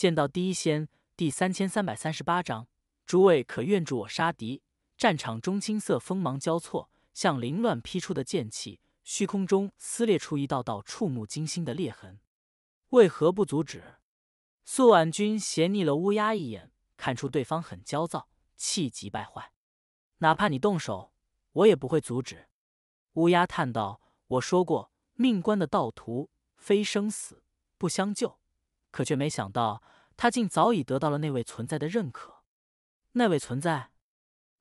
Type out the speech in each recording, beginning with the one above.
见到第一仙第三千三百三十八章，诸位可愿助我杀敌？战场中青色锋芒交错，像凌乱劈出的剑气，虚空中撕裂出一道道触目惊心的裂痕。为何不阻止？素婉君斜睨了乌鸦一眼，看出对方很焦躁，气急败坏。哪怕你动手，我也不会阻止。乌鸦叹道：“我说过，命官的道徒，非生死不相救。”可却没想到，他竟早已得到了那位存在的认可。那位存在，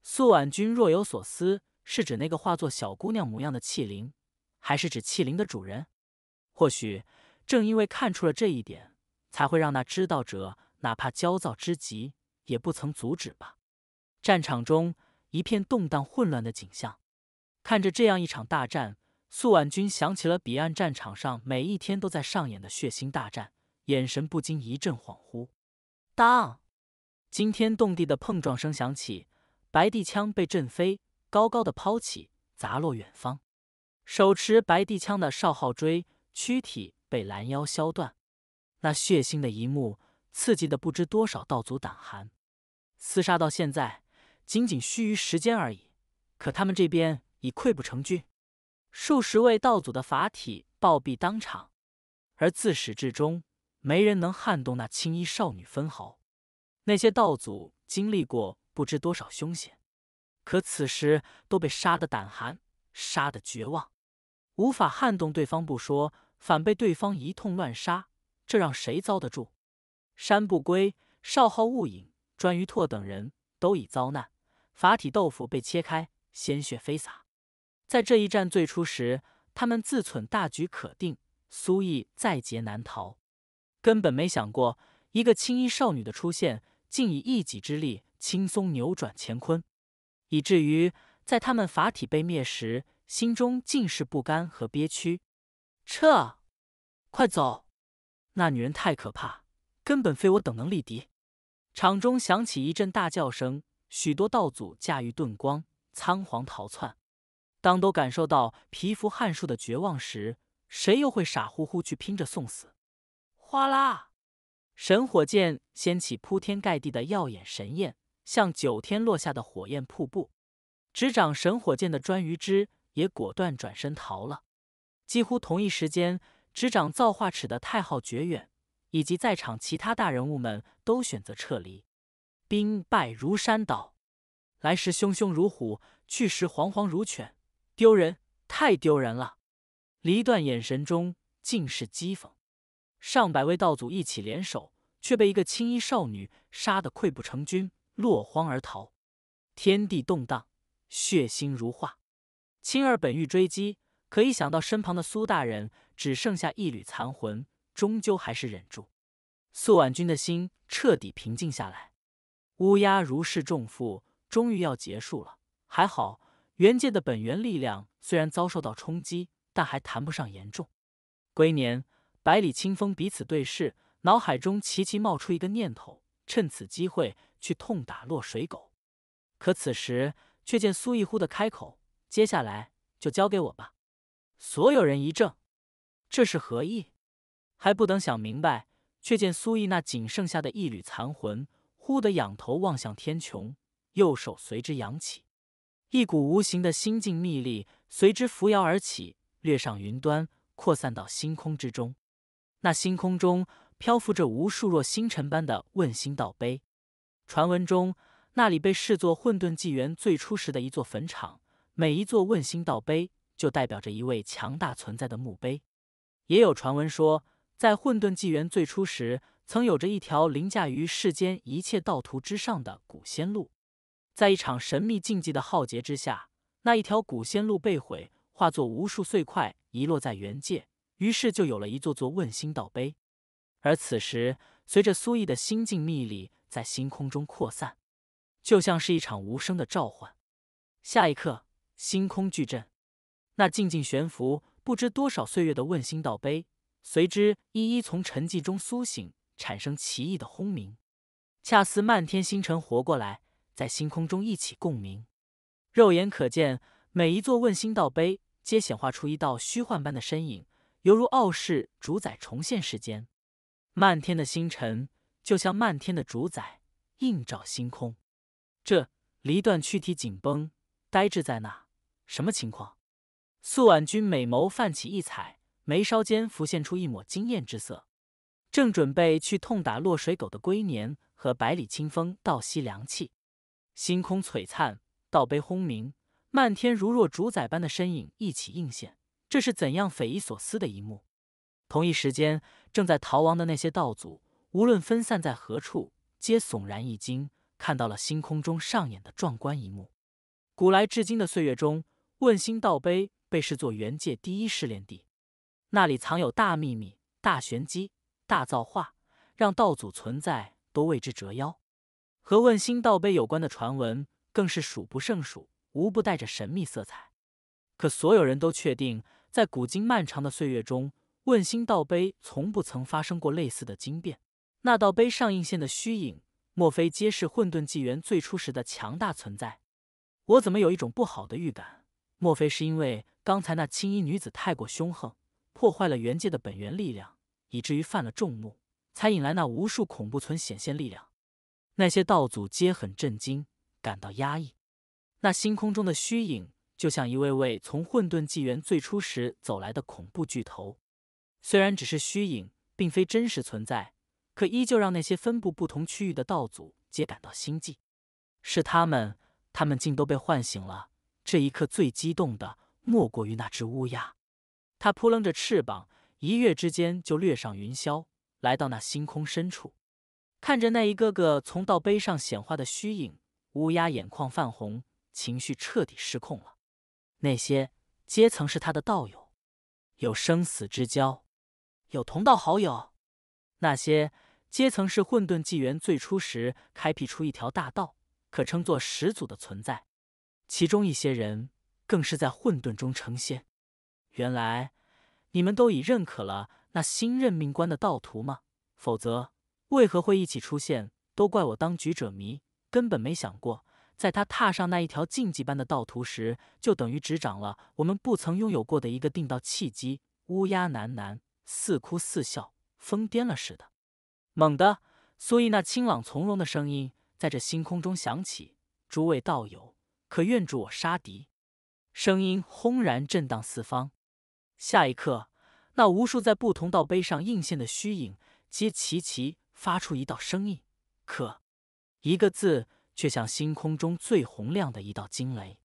素婉君若有所思，是指那个化作小姑娘模样的器灵，还是指器灵的主人？或许正因为看出了这一点，才会让那知道者哪怕焦躁之极，也不曾阻止吧。战场中一片动荡混乱的景象，看着这样一场大战，素婉君想起了彼岸战场上每一天都在上演的血腥大战。眼神不禁一阵恍惚。当惊天动地的碰撞声响起，白帝枪被震飞，高高的抛起，砸落远方。手持白帝枪的少昊追，躯体被拦腰削断。那血腥的一幕，刺激的不知多少道祖胆寒。厮杀到现在，仅仅须臾时间而已，可他们这边已溃不成军，数十位道祖的法体暴毙当场，而自始至终。没人能撼动那青衣少女分毫，那些道祖经历过不知多少凶险，可此时都被杀得胆寒，杀得绝望，无法撼动对方不说，反被对方一通乱杀，这让谁遭得住？山不归、少昊、雾影、专于拓等人都已遭难，法体豆腐被切开，鲜血飞洒。在这一战最初时，他们自忖大局可定，苏毅在劫难逃。根本没想过，一个青衣少女的出现，竟以一己之力轻松扭转乾坤，以至于在他们法体被灭时，心中尽是不甘和憋屈。撤，快走！那女人太可怕，根本非我等能力敌。场中响起一阵大叫声，许多道祖驾驭遁光仓皇逃窜。当都感受到皮肤汗竖的绝望时，谁又会傻乎乎去拼着送死？哗啦！神火箭掀起铺天盖地的耀眼神焰，像九天落下的火焰瀑布。执掌神火箭的颛臾之也果断转身逃了。几乎同一时间，执掌造化尺的太昊绝远，以及在场其他大人物们都选择撤离。兵败如山倒，来时汹汹如虎，去时惶惶如犬。丢人，太丢人了！离断眼神中尽是讥讽。上百位道祖一起联手，却被一个青衣少女杀得溃不成军，落荒而逃。天地动荡，血腥如画。青儿本欲追击，可一想到身旁的苏大人只剩下一缕残魂，终究还是忍住。苏婉君的心彻底平静下来。乌鸦如释重负，终于要结束了。还好，元界的本源力量虽然遭受到冲击，但还谈不上严重。龟年。百里清风彼此对视，脑海中齐齐冒出一个念头：趁此机会去痛打落水狗。可此时却见苏艺忽的开口：“接下来就交给我吧。”所有人一怔，这是何意？还不等想明白，却见苏艺那仅剩下的一缕残魂忽地仰头望向天穹，右手随之扬起，一股无形的心境秘力随之扶摇而起，掠上云端，扩散到星空之中。那星空中漂浮着无数若星辰般的问心道碑，传闻中那里被视作混沌纪元最初时的一座坟场。每一座问心道碑就代表着一位强大存在的墓碑。也有传闻说，在混沌纪元最初时，曾有着一条凌驾于世间一切道途之上的古仙路。在一场神秘禁忌的浩劫之下，那一条古仙路被毁，化作无数碎块遗落在原界。于是就有了一座座问心道碑，而此时，随着苏毅的心境秘力在星空中扩散，就像是一场无声的召唤。下一刻，星空巨震，那静静悬浮不知多少岁月的问心道碑，随之一一从沉寂中苏醒，产生奇异的轰鸣，恰似漫天星辰活过来，在星空中一起共鸣。肉眼可见，每一座问心道碑皆显化出一道虚幻般的身影。犹如傲世主宰重现世间，漫天的星辰就像漫天的主宰映照星空。这离断躯体紧绷，呆滞在那，什么情况？素婉君美眸泛起异彩，眉梢间浮现出一抹惊艳之色。正准备去痛打落水狗的龟年和百里清风倒吸凉气。星空璀璨，道杯轰鸣，漫天如若主宰般的身影一起映现。这是怎样匪夷所思的一幕！同一时间，正在逃亡的那些道祖，无论分散在何处，皆悚然一惊，看到了星空中上演的壮观一幕。古来至今的岁月中，问心道碑被视作元界第一试炼地，那里藏有大秘密、大玄机、大造化，让道祖存在都为之折腰。和问心道碑有关的传闻更是数不胜数，无不带着神秘色彩。可所有人都确定。在古今漫长的岁月中，问心道碑从不曾发生过类似的惊变。那道碑上映现的虚影，莫非皆是混沌纪元最初时的强大存在？我怎么有一种不好的预感？莫非是因为刚才那青衣女子太过凶横，破坏了元界的本源力量，以至于犯了众怒，才引来那无数恐怖存显现力量？那些道祖皆很震惊，感到压抑。那星空中的虚影。就像一位位从混沌纪元最初时走来的恐怖巨头，虽然只是虚影，并非真实存在，可依旧让那些分布不同区域的道祖皆感到心悸。是他们，他们竟都被唤醒了。这一刻最激动的莫过于那只乌鸦，它扑棱着翅膀，一跃之间就掠上云霄，来到那星空深处，看着那一个个从道碑上显化的虚影，乌鸦眼眶泛红，情绪彻底失控了。那些皆曾是他的道友，有生死之交，有同道好友。那些皆曾是混沌纪元最初时开辟出一条大道，可称作始祖的存在。其中一些人更是在混沌中成仙。原来你们都已认可了那新任命官的道徒吗？否则为何会一起出现？都怪我当局者迷，根本没想过。在他踏上那一条禁忌般的道途时，就等于执掌了我们不曾拥有过的一个定道契机。乌鸦喃喃，似哭似笑，疯癫了似的。猛地，苏义那清朗从容的声音在这星空中响起：“诸位道友，可愿助我杀敌？”声音轰然震荡四方。下一刻，那无数在不同道碑上映现的虚影，皆齐齐发出一道声音：“可。”一个字。却像星空中最洪亮的一道惊雷，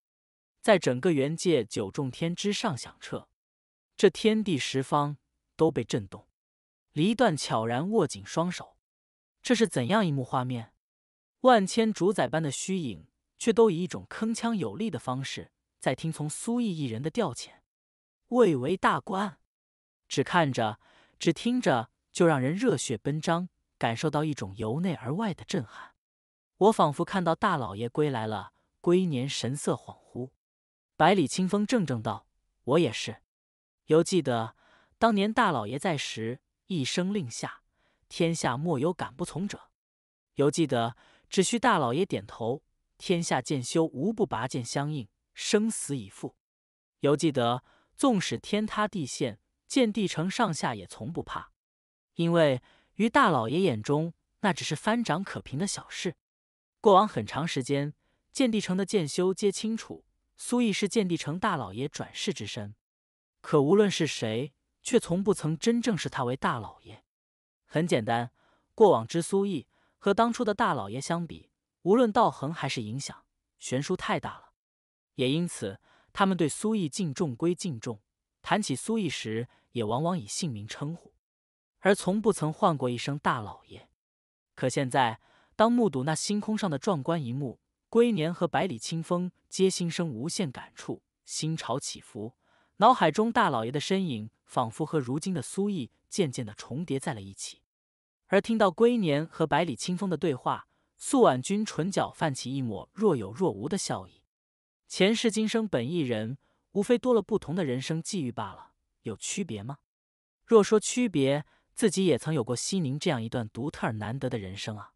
在整个元界九重天之上响彻，这天地十方都被震动。黎段悄然握紧双手，这是怎样一幕画面？万千主宰般的虚影，却都以一种铿锵有力的方式，在听从苏毅一人的调遣。蔚为大观，只看着，只听着，就让人热血奔张，感受到一种由内而外的震撼。我仿佛看到大老爷归来了，龟年神色恍惚。百里清风怔怔道：“我也是，犹记得当年大老爷在时，一声令下，天下莫有敢不从者。犹记得只需大老爷点头，天下剑修无不拔剑相应，生死以赴。犹记得纵使天塌地陷，剑帝城上下也从不怕，因为于大老爷眼中，那只是翻掌可平的小事。”过往很长时间，剑帝城的剑修皆清楚苏毅是剑帝城大老爷转世之身，可无论是谁，却从不曾真正视他为大老爷。很简单，过往之苏毅和当初的大老爷相比，无论道行还是影响，悬殊太大了。也因此，他们对苏毅敬重归敬重，谈起苏毅时也往往以姓名称呼，而从不曾唤过一声大老爷。可现在。当目睹那星空上的壮观一幕，归年和百里清风皆心生无限感触，心潮起伏，脑海中大老爷的身影仿佛和如今的苏毅渐渐的重叠在了一起。而听到归年和百里清风的对话，苏婉君唇角泛起一抹若有若无的笑意。前世今生本一人，无非多了不同的人生际遇罢了。有区别吗？若说区别，自己也曾有过西宁这样一段独特而难得的人生啊。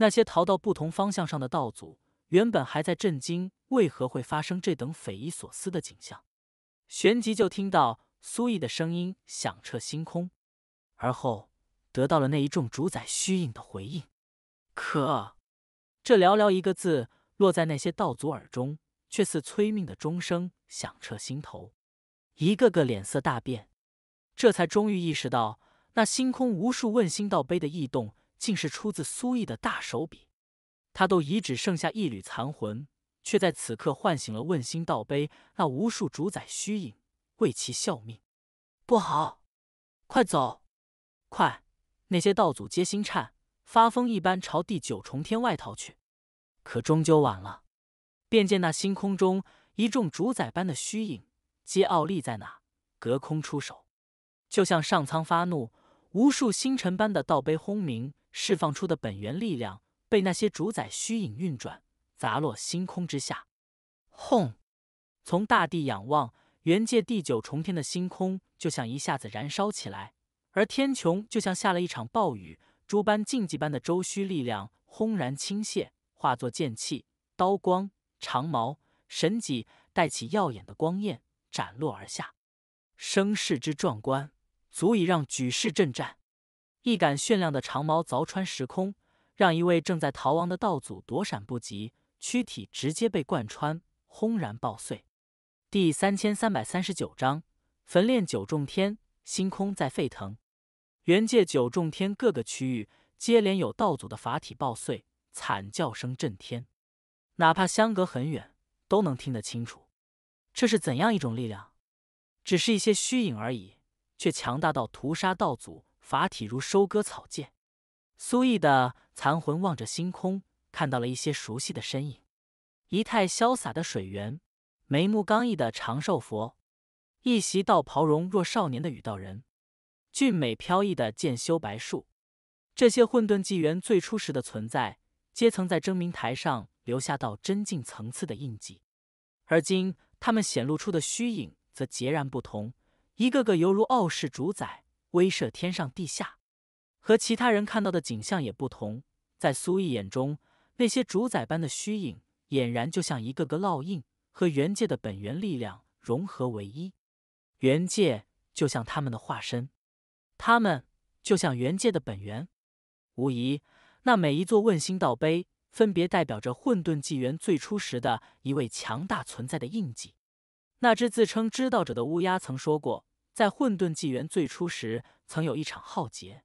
那些逃到不同方向上的道祖，原本还在震惊为何会发生这等匪夷所思的景象，旋即就听到苏毅的声音响彻星空，而后得到了那一众主宰虚影的回应。可，这寥寥一个字落在那些道祖耳中，却似催命的钟声响彻心头，一个个脸色大变，这才终于意识到那星空无数问心道碑的异动。竟是出自苏毅的大手笔，他都已只剩下一缕残魂，却在此刻唤醒了问心道碑那无数主宰虚影，为其效命。不好，快走！快！那些道祖皆心颤，发疯一般朝第九重天外逃去。可终究晚了，便见那星空中一众主宰般的虚影，皆傲立在那，隔空出手，就像上苍发怒，无数星辰般的道碑轰鸣。释放出的本源力量被那些主宰虚影运转，砸落星空之下。轰！从大地仰望，元界第九重天的星空就像一下子燃烧起来，而天穹就像下了一场暴雨，诸般禁忌般的周虚力量轰然倾泻，化作剑气、刀光、长矛、神戟，带起耀眼的光焰，斩落而下。声势之壮观，足以让举世震颤。一杆炫亮的长矛凿穿时空，让一位正在逃亡的道祖躲闪不及，躯体直接被贯穿，轰然爆碎。第三千三百三十九章：焚炼九重天。星空在沸腾，原界九重天各个区域接连有道祖的法体爆碎，惨叫声震天，哪怕相隔很远都能听得清楚。这是怎样一种力量？只是一些虚影而已，却强大到屠杀道祖。法体如收割草芥，苏毅的残魂望着星空，看到了一些熟悉的身影：仪态潇洒的水源，眉目刚毅的长寿佛，一袭道袍容若少年的雨道人，俊美飘逸的剑修白树。这些混沌纪元最初时的存在，皆曾在争鸣台上留下道真境层次的印记。而今，他们显露出的虚影则截然不同，一个个犹如傲世主宰。威慑天上地下，和其他人看到的景象也不同。在苏毅眼中，那些主宰般的虚影，俨然就像一个个烙印，和元界的本源力量融合为一。元界就像他们的化身，他们就像元界的本源。无疑，那每一座问心道碑，分别代表着混沌纪元最初时的一位强大存在的印记。那只自称知道者的乌鸦曾说过。在混沌纪元最初时，曾有一场浩劫，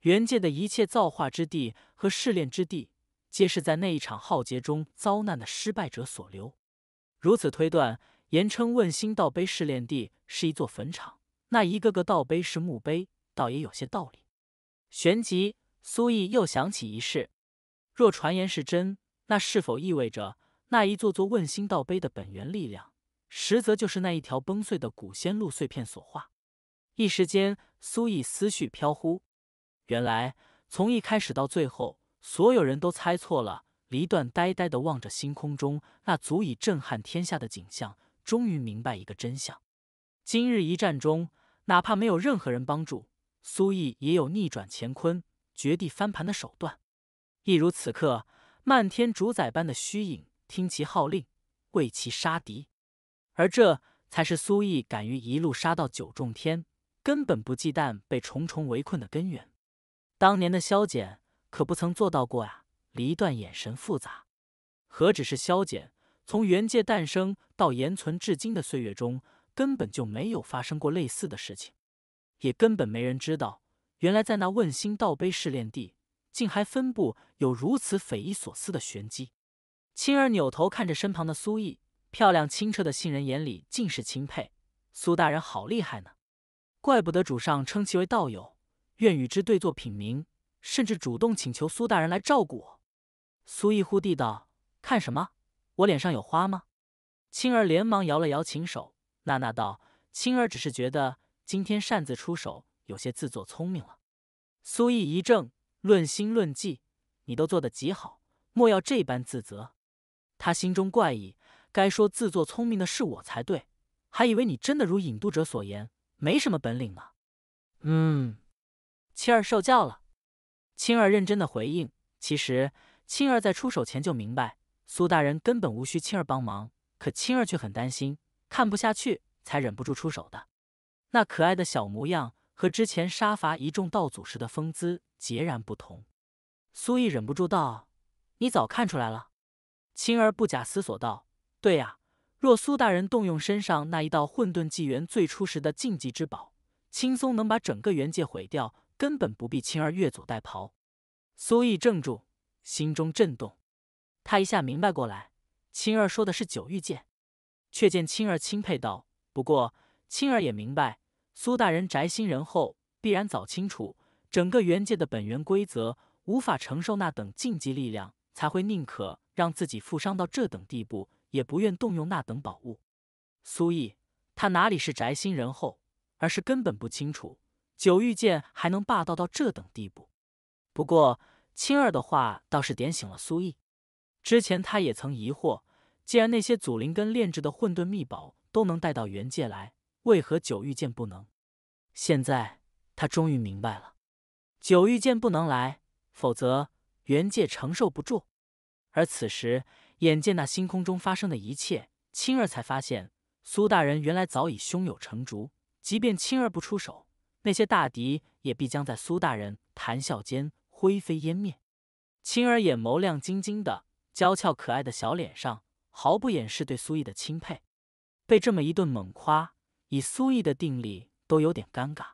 原界的一切造化之地和试炼之地，皆是在那一场浩劫中遭难的失败者所留。如此推断，言称问心道碑试炼地是一座坟场，那一个个道碑是墓碑，倒也有些道理。旋即，苏毅又想起一事：若传言是真，那是否意味着那一座座问心道碑的本源力量？实则就是那一条崩碎的古仙路碎片所化。一时间，苏毅思绪飘忽。原来，从一开始到最后，所有人都猜错了。黎段呆呆地望着星空中那足以震撼天下的景象，终于明白一个真相：今日一战中，哪怕没有任何人帮助，苏毅也有逆转乾坤、绝地翻盘的手段。亦如此刻，漫天主宰般的虚影听其号令，为其杀敌。而这才是苏毅敢于一路杀到九重天，根本不忌惮被重重围困的根源。当年的萧简可不曾做到过呀！离断眼神复杂，何止是萧简，从元界诞生到延存至今的岁月中，根本就没有发生过类似的事情，也根本没人知道，原来在那问心道碑试炼地，竟还分布有如此匪夷所思的玄机。青儿扭头看着身旁的苏毅。漂亮清澈的杏仁眼里尽是钦佩。苏大人好厉害呢，怪不得主上称其为道友，愿与之对坐品茗，甚至主动请求苏大人来照顾我。苏意忽地道：“看什么？我脸上有花吗？”青儿连忙摇了摇琴手，娜娜道：“青儿只是觉得今天擅自出手，有些自作聪明了。”苏意一怔，论心论技，你都做得极好，莫要这般自责。他心中怪异。该说自作聪明的是我才对，还以为你真的如引渡者所言没什么本领呢。嗯，青儿受教了。青儿认真的回应。其实青儿在出手前就明白苏大人根本无需青儿帮忙，可青儿却很担心，看不下去才忍不住出手的。那可爱的小模样和之前杀伐一众道祖时的风姿截然不同。苏毅忍不住道：“你早看出来了。”青儿不假思索道。对呀，若苏大人动用身上那一道混沌纪元最初时的禁忌之宝，轻松能把整个元界毁掉，根本不必青儿越俎代庖。苏毅怔住，心中震动，他一下明白过来，青儿说的是九玉剑。却见青儿钦佩道：“不过，青儿也明白，苏大人宅心仁厚，必然早清楚整个元界的本源规则，无法承受那等禁忌力量，才会宁可让自己负伤到这等地步。”也不愿动用那等宝物。苏毅，他哪里是宅心仁厚，而是根本不清楚九玉剑还能霸道到这等地步。不过青儿的话倒是点醒了苏毅。之前他也曾疑惑，既然那些祖灵根炼制的混沌秘宝都能带到元界来，为何九玉剑不能？现在他终于明白了，九玉剑不能来，否则元界承受不住。而此时。眼见那星空中发生的一切，青儿才发现苏大人原来早已胸有成竹。即便青儿不出手，那些大敌也必将在苏大人谈笑间灰飞烟灭。青儿眼眸亮晶晶的，娇俏可爱的小脸上毫不掩饰对苏毅的钦佩。被这么一顿猛夸，以苏毅的定力都有点尴尬。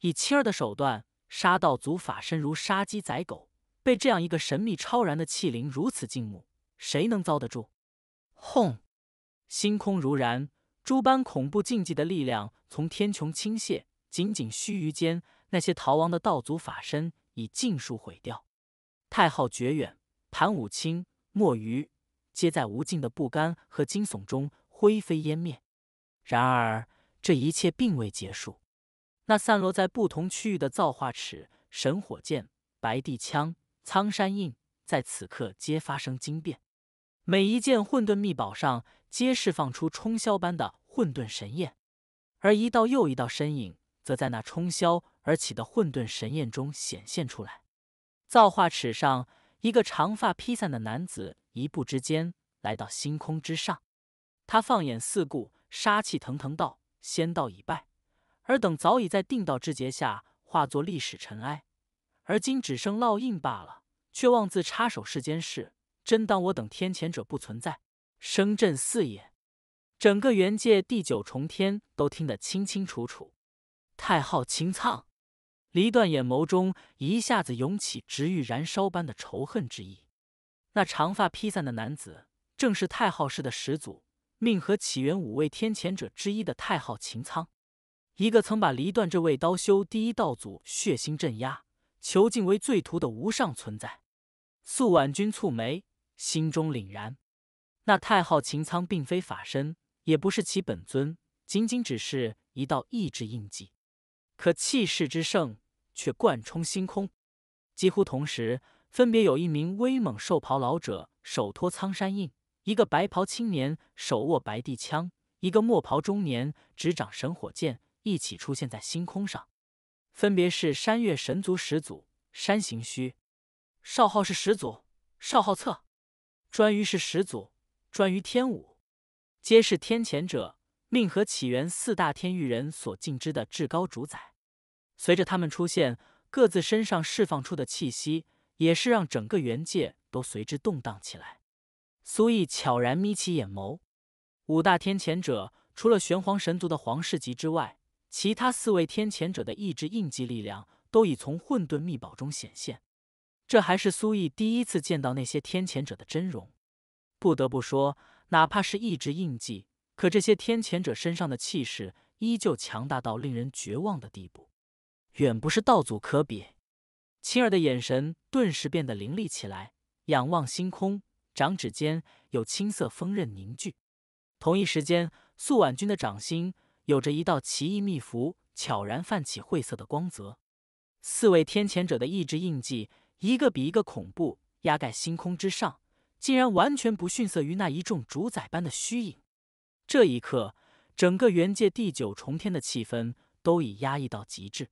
以青儿的手段，杀道祖法身如杀鸡宰狗，被这样一个神秘超然的器灵如此敬慕。谁能遭得住？轰！星空如燃，诸般恐怖禁忌的力量从天穹倾泻。仅仅须臾间，那些逃亡的道祖法身已尽数毁掉。太昊绝远、盘武清、墨鱼，皆在无尽的不甘和惊悚中灰飞烟灭。然而，这一切并未结束。那散落在不同区域的造化尺、神火剑、白帝枪、苍山印，在此刻皆发生惊变。每一件混沌秘宝上皆释放出冲霄般的混沌神焰，而一道又一道身影则在那冲霄而起的混沌神焰中显现出来。造化尺上，一个长发披散的男子一步之间来到星空之上，他放眼四顾，杀气腾腾道：“仙道已败，尔等早已在定道之劫下化作历史尘埃，而今只剩烙印罢了，却妄自插手世间事。”真当我等天谴者不存在？声震四野，整个元界第九重天都听得清清楚楚。太昊擎苍，离断眼眸中一下子涌起直欲燃烧般的仇恨之意。那长发披散的男子，正是太昊氏的始祖，命和起源五位天谴者之一的太昊秦苍，一个曾把离断这位刀修第一道祖血腥镇压、囚禁为罪徒的无上存在。素婉君蹙眉。心中凛然，那太昊擎苍并非法身，也不是其本尊，仅仅只是一道意志印记，可气势之盛却贯冲星空。几乎同时，分别有一名威猛瘦袍老者手托苍山印，一个白袍青年手握白帝枪，一个墨袍中年执掌神火剑，一起出现在星空上。分别是山岳神族始祖山行虚，少昊是始祖少昊侧。专于是始祖，专于天武，皆是天谴者命和起源四大天域人所敬之的至高主宰。随着他们出现，各自身上释放出的气息，也是让整个元界都随之动荡起来。苏毅悄然眯起眼眸，五大天谴者除了玄黄神族的皇室级之外，其他四位天谴者的意志印记力量都已从混沌秘宝中显现。这还是苏毅第一次见到那些天谴者的真容，不得不说，哪怕是意志印记，可这些天谴者身上的气势依旧强大到令人绝望的地步，远不是道祖可比。青儿的眼神顿时变得凌厉起来，仰望星空，掌指间有青色锋刃凝聚。同一时间，素婉君的掌心有着一道奇异秘符，悄然泛起晦涩的光泽。四位天谴者的意志印记。一个比一个恐怖，压盖星空之上，竟然完全不逊色于那一众主宰般的虚影。这一刻，整个元界第九重天的气氛都已压抑到极致。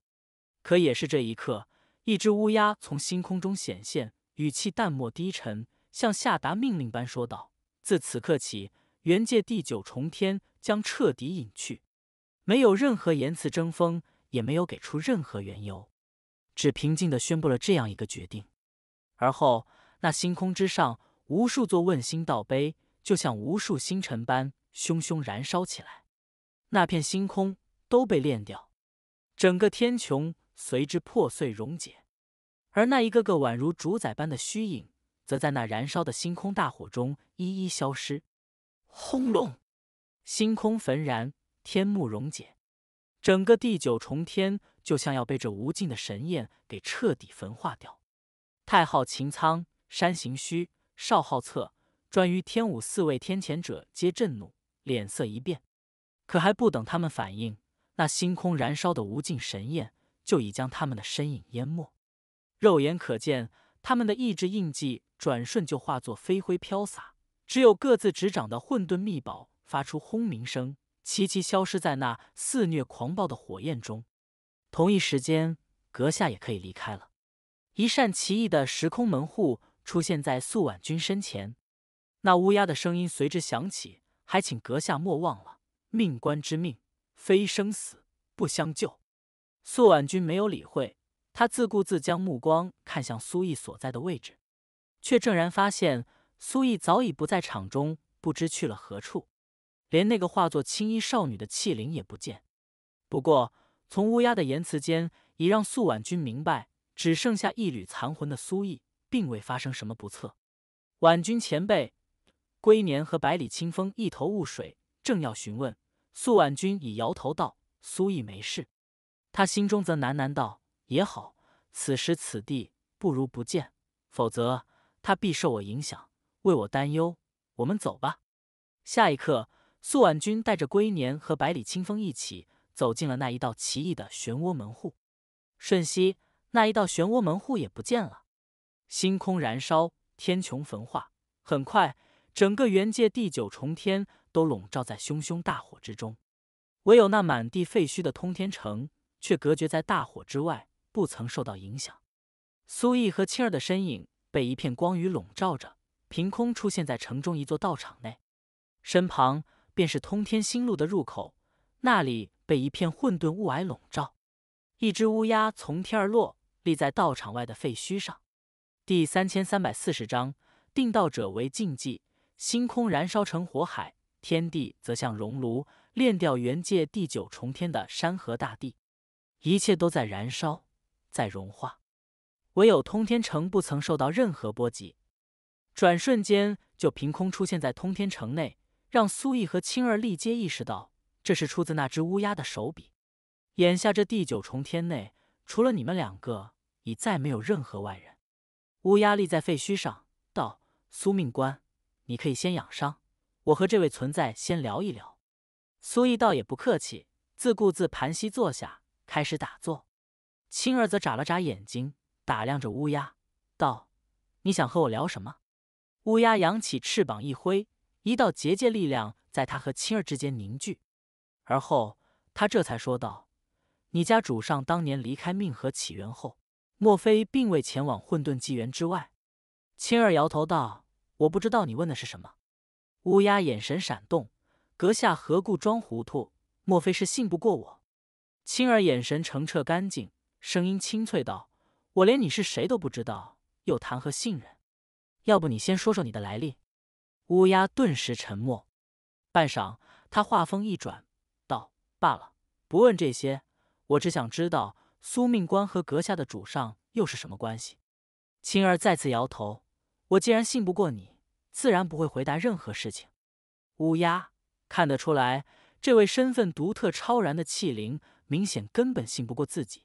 可也是这一刻，一只乌鸦从星空中显现，语气淡漠低沉，像下达命令般说道：“自此刻起，元界第九重天将彻底隐去。”没有任何言辞争锋，也没有给出任何缘由。只平静地宣布了这样一个决定，而后那星空之上无数座问星道碑，就像无数星辰般熊熊燃烧起来，那片星空都被炼掉，整个天穹随之破碎溶解，而那一个个宛如主宰般的虚影，则在那燃烧的星空大火中一一消失。轰隆，星空焚然，天幕溶解，整个第九重天。就像要被这无尽的神焰给彻底焚化掉。太昊秦苍、山行虚、少昊策，专于天武四位天谴者皆震怒，脸色一变。可还不等他们反应，那星空燃烧的无尽神焰就已将他们的身影淹没。肉眼可见，他们的意志印记转瞬就化作飞灰飘洒，只有各自执掌的混沌秘宝发出轰鸣声，齐齐消失在那肆虐狂暴的火焰中。同一时间，阁下也可以离开了。一扇奇异的时空门户出现在素婉君身前，那乌鸦的声音随之响起：“还请阁下莫忘了命官之命，非生死不相救。”素婉君没有理会，他自顾自将目光看向苏毅所在的位置，却正然发现苏毅早已不在场中，不知去了何处，连那个化作青衣少女的气灵也不见。不过，从乌鸦的言辞间，已让苏婉君明白，只剩下一缕残魂的苏艺并未发生什么不测。婉君前辈，龟年和百里清风一头雾水，正要询问，苏婉君已摇头道：“苏艺没事。”他心中则喃喃道：“也好，此时此地不如不见，否则他必受我影响，为我担忧。”我们走吧。下一刻，苏婉君带着龟年和百里清风一起。走进了那一道奇异的漩涡门户，瞬息，那一道漩涡门户也不见了。星空燃烧，天穹焚化，很快，整个元界第九重天都笼罩在熊熊大火之中。唯有那满地废墟的通天城，却隔绝在大火之外，不曾受到影响。苏毅和青儿的身影被一片光雨笼罩着，凭空出现在城中一座道场内，身旁便是通天星路的入口，那里。被一片混沌雾霭笼罩，一只乌鸦从天而落，立在道场外的废墟上。第三千三百四十章：定道者为禁忌。星空燃烧成火海，天地则像熔炉，炼掉元界第九重天的山河大地。一切都在燃烧，在融化，唯有通天城不曾受到任何波及。转瞬间就凭空出现在通天城内，让苏毅和青儿立皆意识到。这是出自那只乌鸦的手笔。眼下这第九重天内，除了你们两个，已再没有任何外人。乌鸦立在废墟上，道：“苏命官，你可以先养伤，我和这位存在先聊一聊。”苏义倒也不客气，自顾自盘膝坐下，开始打坐。青儿则眨了眨眼睛，打量着乌鸦，道：“你想和我聊什么？”乌鸦扬起翅膀一挥，一道结界力量在它和青儿之间凝聚。而后，他这才说道：“你家主上当年离开命河起源后，莫非并未前往混沌纪元之外？”青儿摇头道：“我不知道你问的是什么。”乌鸦眼神闪动：“阁下何故装糊涂？莫非是信不过我？”青儿眼神澄澈干净，声音清脆道：“我连你是谁都不知道，又谈何信任？要不你先说说你的来历。”乌鸦顿时沉默，半晌，他话锋一转。罢了，不问这些，我只想知道苏命官和阁下的主上又是什么关系？青儿再次摇头。我既然信不过你，自然不会回答任何事情。乌鸦看得出来，这位身份独特超然的器灵，明显根本信不过自己。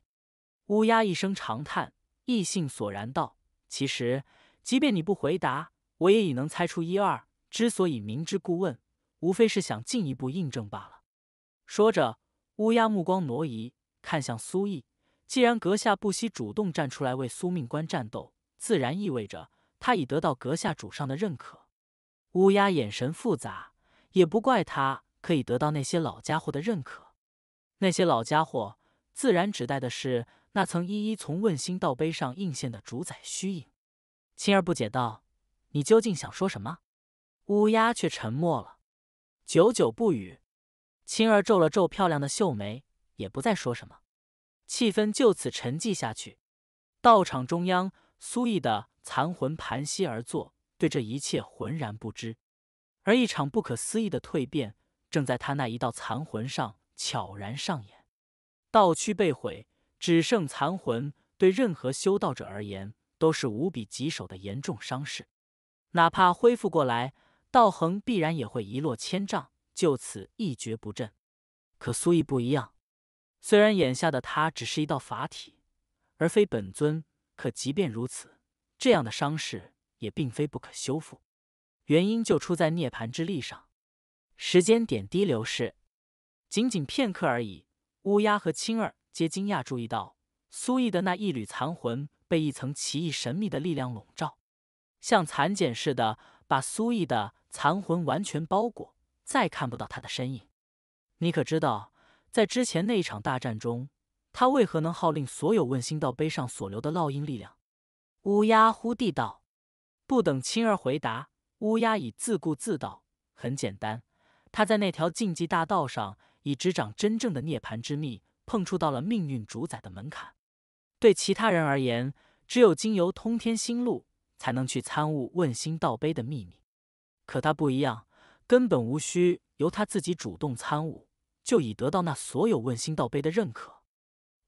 乌鸦一声长叹，意兴索然道：“其实，即便你不回答，我也已能猜出一二。之所以明知故问，无非是想进一步印证罢了。”说着，乌鸦目光挪移，看向苏毅。既然阁下不惜主动站出来为苏命官战斗，自然意味着他已得到阁下主上的认可。乌鸦眼神复杂，也不怪他可以得到那些老家伙的认可。那些老家伙，自然指代的是那曾一一从问心道碑上映现的主宰虚影。青儿不解道：“你究竟想说什么？”乌鸦却沉默了，久久不语。青儿皱了皱漂亮的秀眉，也不再说什么，气氛就此沉寂下去。道场中央，苏毅的残魂盘膝而坐，对这一切浑然不知。而一场不可思议的蜕变正在他那一道残魂上悄然上演。道躯被毁，只剩残魂，对任何修道者而言都是无比棘手的严重伤势。哪怕恢复过来，道恒必然也会一落千丈。就此一蹶不振，可苏毅不一样。虽然眼下的他只是一道法体，而非本尊，可即便如此，这样的伤势也并非不可修复。原因就出在涅盘之力上。时间点滴流逝，仅仅片刻而已。乌鸦和青儿皆惊讶注意到，苏毅的那一缕残魂被一层奇异神秘的力量笼罩，像蚕茧似的把苏毅的残魂完全包裹。再看不到他的身影，你可知道，在之前那一场大战中，他为何能号令所有问心道碑上所留的烙印力量？乌鸦忽地道：“不等青儿回答，乌鸦已自顾自道：很简单，他在那条禁忌大道上已执掌真正的涅槃之秘，碰触到了命运主宰的门槛。对其他人而言，只有经由通天星路，才能去参悟问心道碑的秘密。可他不一样。”根本无需由他自己主动参悟，就已得到那所有问心道碑的认可。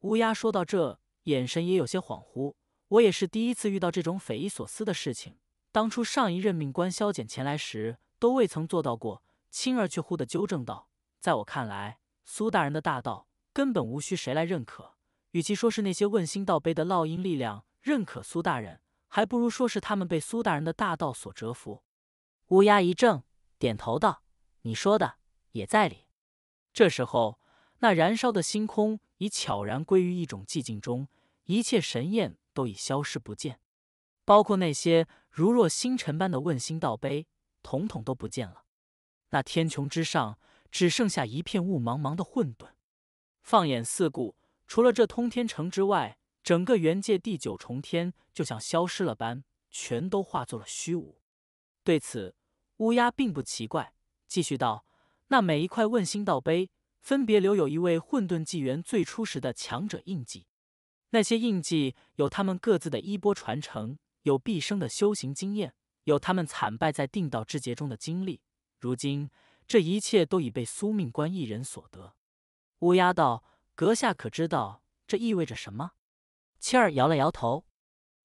乌鸦说到这，眼神也有些恍惚。我也是第一次遇到这种匪夷所思的事情，当初上一任命官萧简前来时，都未曾做到过。青儿却忽地纠正道：“在我看来，苏大人的大道根本无需谁来认可，与其说是那些问心道碑的烙印力量认可苏大人，还不如说是他们被苏大人的大道所折服。”乌鸦一怔。点头道：“你说的也在理。”这时候，那燃烧的星空已悄然归于一种寂静中，一切神焰都已消失不见，包括那些如若星辰般的问心道碑，统统都不见了。那天穹之上只剩下一片雾茫茫的混沌。放眼四顾，除了这通天城之外，整个元界第九重天就像消失了般，全都化作了虚无。对此。乌鸦并不奇怪，继续道：“那每一块问心道碑，分别留有一位混沌纪元最初时的强者印记。那些印记有他们各自的衣钵传承，有毕生的修行经验，有他们惨败在定道之劫中的经历。如今，这一切都已被苏命官一人所得。”乌鸦道：“阁下可知道这意味着什么？”妻儿摇了摇头。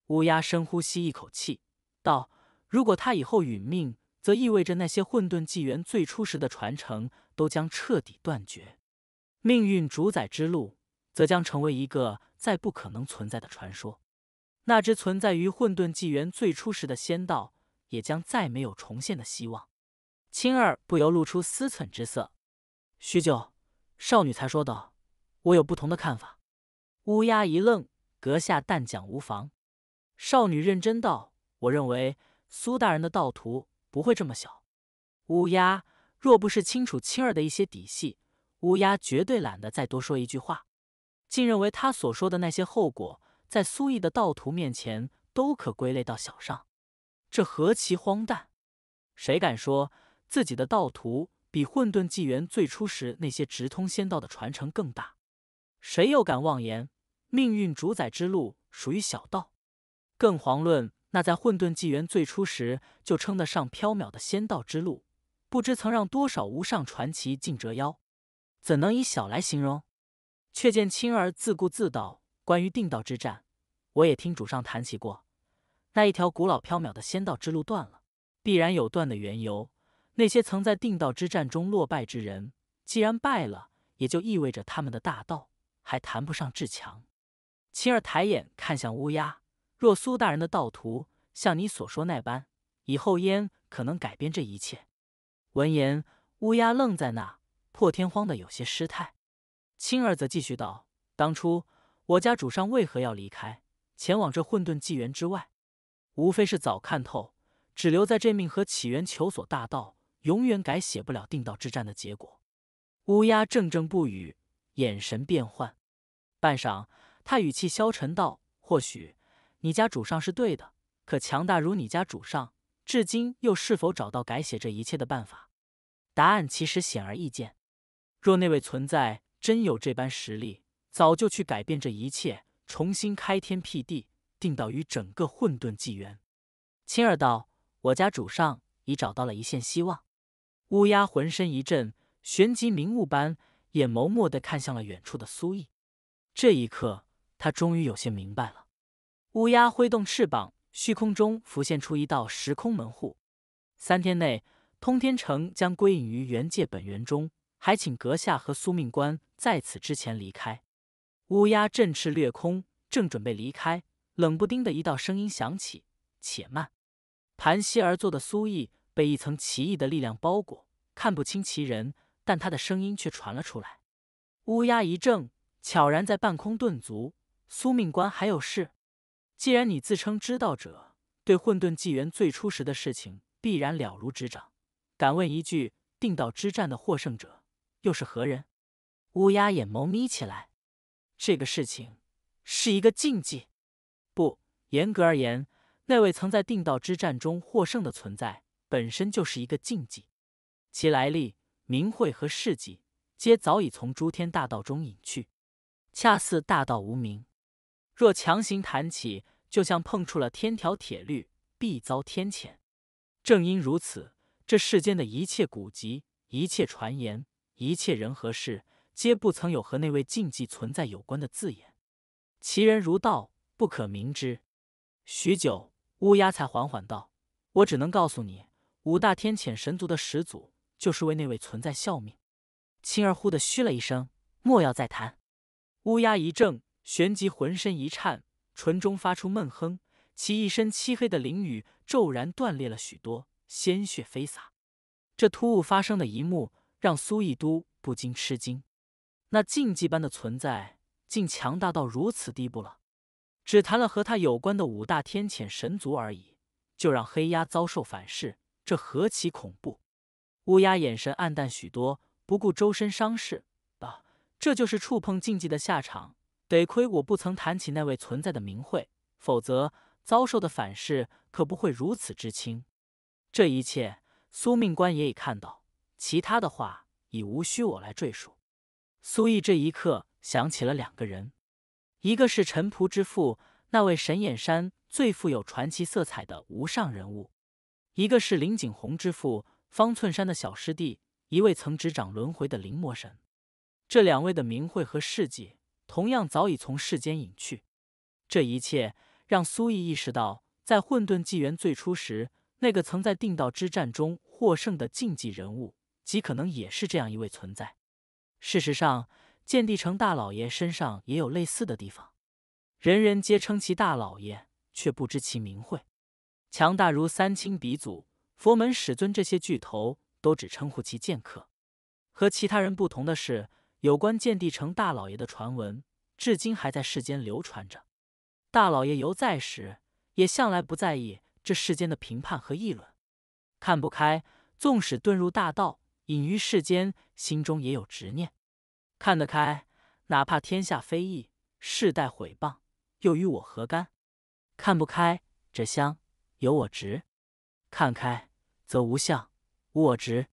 乌鸦深呼吸一口气，道：“如果他以后殒命……”则意味着那些混沌纪元最初时的传承都将彻底断绝，命运主宰之路则将成为一个再不可能存在的传说，那只存在于混沌纪元最初时的仙道也将再没有重现的希望。青儿不由露出思忖之色，许久，少女才说道：“我有不同的看法。”乌鸦一愣：“阁下但讲无妨。”少女认真道：“我认为苏大人的道徒。”不会这么小。乌鸦若不是清楚青儿的一些底细，乌鸦绝对懒得再多说一句话。竟认为他所说的那些后果，在苏毅的盗徒面前都可归类到小上，这何其荒诞！谁敢说自己的盗徒比混沌纪元最初时那些直通仙道的传承更大？谁又敢妄言命运主宰之路属于小道？更遑论……那在混沌纪元最初时就称得上缥缈的仙道之路，不知曾让多少无上传奇尽折腰，怎能以小来形容？却见青儿自顾自道：“关于定道之战，我也听主上谈起过。那一条古老缥缈的仙道之路断了，必然有断的缘由。那些曾在定道之战中落败之人，既然败了，也就意味着他们的大道还谈不上至强。”青儿抬眼看向乌鸦。若苏大人的道图像你所说那般，以后焉可能改变这一切？闻言，乌鸦愣在那，破天荒的有些失态。青儿则继续道：“当初我家主上为何要离开，前往这混沌纪元之外？无非是早看透，只留在这命和起源求索大道，永远改写不了定道之战的结果。”乌鸦怔怔不语，眼神变幻，半晌，他语气消沉道：“或许。”你家主上是对的，可强大如你家主上，至今又是否找到改写这一切的办法？答案其实显而易见。若那位存在真有这般实力，早就去改变这一切，重新开天辟地，定道于整个混沌纪元。青儿道：“我家主上已找到了一线希望。”乌鸦浑身一震，旋即明悟般，眼眸蓦地看向了远处的苏毅。这一刻，他终于有些明白了。乌鸦挥动翅膀，虚空中浮现出一道时空门户。三天内，通天城将归隐于元界本源中，还请阁下和苏命官在此之前离开。乌鸦振翅掠空，正准备离开，冷不丁的一道声音响起：“且慢！”盘膝而坐的苏毅被一层奇异的力量包裹，看不清其人，但他的声音却传了出来。乌鸦一怔，悄然在半空顿足。苏命官还有事。既然你自称知道者，对混沌纪元最初时的事情必然了如指掌。敢问一句，定道之战的获胜者又是何人？乌鸦眼眸眯起来。这个事情是一个禁忌。不，严格而言，那位曾在定道之战中获胜的存在，本身就是一个禁忌。其来历、名讳和事迹，皆早已从诸天大道中隐去，恰似大道无名。若强行谈起，就像碰触了天条铁律，必遭天谴。正因如此，这世间的一切古籍、一切传言、一切人和事，皆不曾有和那位禁忌存在有关的字眼。其人如道，不可明之。许久，乌鸦才缓缓道：“我只能告诉你，五大天谴神族的始祖就是为那位存在效命。”青儿忽的嘘了一声：“莫要再谈。”乌鸦一怔。旋即浑身一颤，唇中发出闷哼，其一身漆黑的鳞羽骤然断裂了许多，鲜血飞洒。这突兀发生的一幕让苏逸都不禁吃惊：那禁忌般的存在竟强大到如此地步了！只谈了和他有关的五大天谴神族而已，就让黑鸦遭受反噬，这何其恐怖！乌鸦眼神黯淡许多，不顾周身伤势，啊，这就是触碰禁忌的下场。得亏我不曾谈起那位存在的名讳，否则遭受的反噬可不会如此之轻。这一切，苏命官也已看到，其他的话已无需我来赘述。苏毅这一刻想起了两个人，一个是陈仆之父，那位神眼山最富有传奇色彩的无上人物；一个是林景洪之父，方寸山的小师弟，一位曾执掌轮回的灵魔神。这两位的名讳和事迹。同样早已从世间隐去，这一切让苏毅意识到，在混沌纪元最初时，那个曾在定道之战中获胜的禁忌人物，极可能也是这样一位存在。事实上，剑帝城大老爷身上也有类似的地方：人人皆称其大老爷，却不知其名讳；强大如三清鼻祖、佛门始尊这些巨头，都只称呼其剑客。和其他人不同的是。有关建帝城大老爷的传闻，至今还在世间流传着。大老爷犹在时，也向来不在意这世间的评判和议论。看不开，纵使遁入大道，隐于世间，心中也有执念；看得开，哪怕天下非议，世代毁谤，又与我何干？看不开，这香有我执；看开，则无相，无我执。